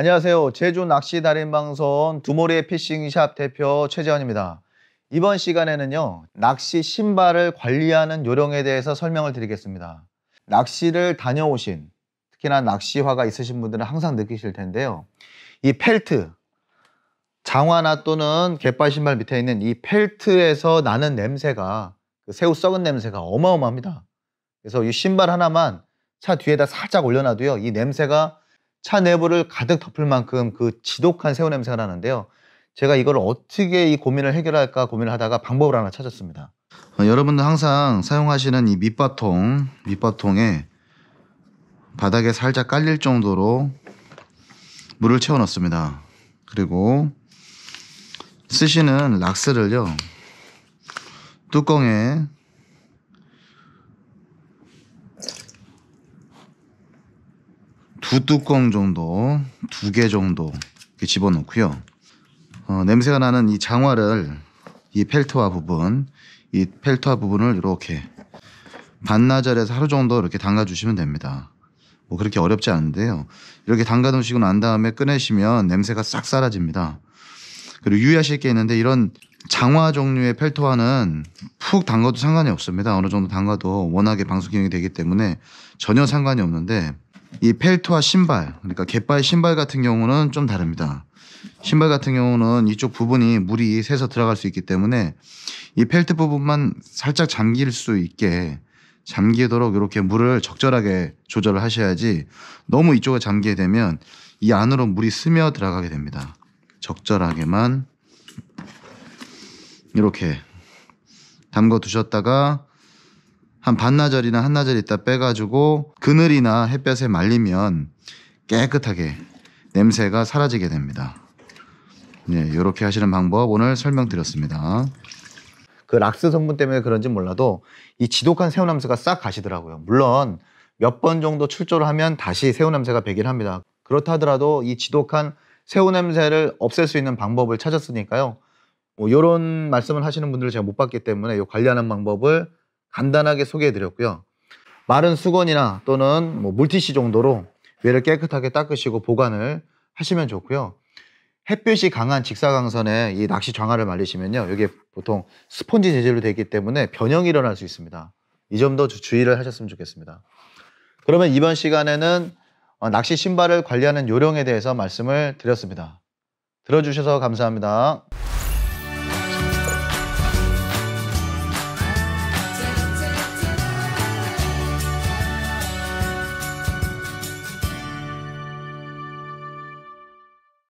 안녕하세요. 제주 낚시 달인 방송 두모리의 피싱샵 대표 최재원입니다. 이번 시간에는요. 낚시 신발을 관리하는 요령에 대해서 설명을 드리겠습니다. 낚시를 다녀오신 특히나 낚시화가 있으신 분들은 항상 느끼실 텐데요. 이 펠트 장화나 또는 갯바위 신발 밑에 있는 이 펠트에서 나는 냄새가 그 새우 썩은 냄새가 어마어마합니다. 그래서 이 신발 하나만 차 뒤에다 살짝 올려놔도요. 이 냄새가 차 내부를 가득 덮을 만큼 그 지독한 새우 냄새가 나는데요. 제가 이걸 어떻게 이 고민을 해결할까 고민을 하다가 방법을 하나 찾았습니다. 어, 여러분들 항상 사용하시는 이 밑바통, 밑바통에 바닥에 살짝 깔릴 정도로 물을 채워 넣습니다. 그리고 쓰시는 락스를요. 뚜껑에 두 뚜껑 정도, 두 개 정도 이렇게 집어넣고요. 어, 냄새가 나는 이 장화를 이 펠트와 부분, 이 펠트와 부분을 이렇게 반나절에서 하루 정도 이렇게 담가주시면 됩니다. 뭐 그렇게 어렵지 않은데요. 이렇게 담가 놓으시고 난 다음에 꺼내시면 냄새가 싹 사라집니다. 그리고 유의하실 게 있는데 이런 장화 종류의 펠트화는푹 담가도 상관이 없습니다. 어느 정도 담가도 워낙에 방수 기능이 되기 때문에 전혀 상관이 없는데 이 펠트와 신발, 그러니까 갯발 바 신발 같은 경우는 좀 다릅니다. 신발 같은 경우는 이쪽 부분이 물이 새서 들어갈 수 있기 때문에 이 펠트 부분만 살짝 잠길 수 있게 잠기도록 이렇게 물을 적절하게 조절을 하셔야지 너무 이쪽에 잠기게 되면 이 안으로 물이 스며 들어가게 됩니다. 적절하게만 이렇게 담궈 두셨다가 한 반나절이나 한나절 있다 빼가지고 그늘이나 햇볕에 말리면 깨끗하게 냄새가 사라지게 됩니다. 네, 이렇게 하시는 방법 오늘 설명드렸습니다. 그 락스 성분 때문에 그런지 몰라도 이 지독한 새우냄새가싹 가시더라고요. 물론 몇 번 정도 출조를 하면 다시 새우냄새가 배긴 합니다. 그렇다 하더라도 이 지독한 새우냄새를 없앨 수 있는 방법을 찾았으니까요. 뭐 이런 말씀을 하시는 분들을 제가 못 봤기 때문에 이 관리하는 방법을 간단하게 소개해 드렸고요. 마른 수건이나 또는 뭐 물티슈 정도로 위를 깨끗하게 닦으시고 보관을 하시면 좋고요. 햇볕이 강한 직사광선에 이 낚시 장화를 말리시면요. 여기에 보통 스펀지 재질로 되어 있기 때문에 변형이 일어날 수 있습니다. 이점도 주의를 하셨으면 좋겠습니다. 그러면 이번 시간에는 어, 낚시 신발을 관리하는 요령에 대해서 말씀을 드렸습니다. 들어주셔서 감사합니다.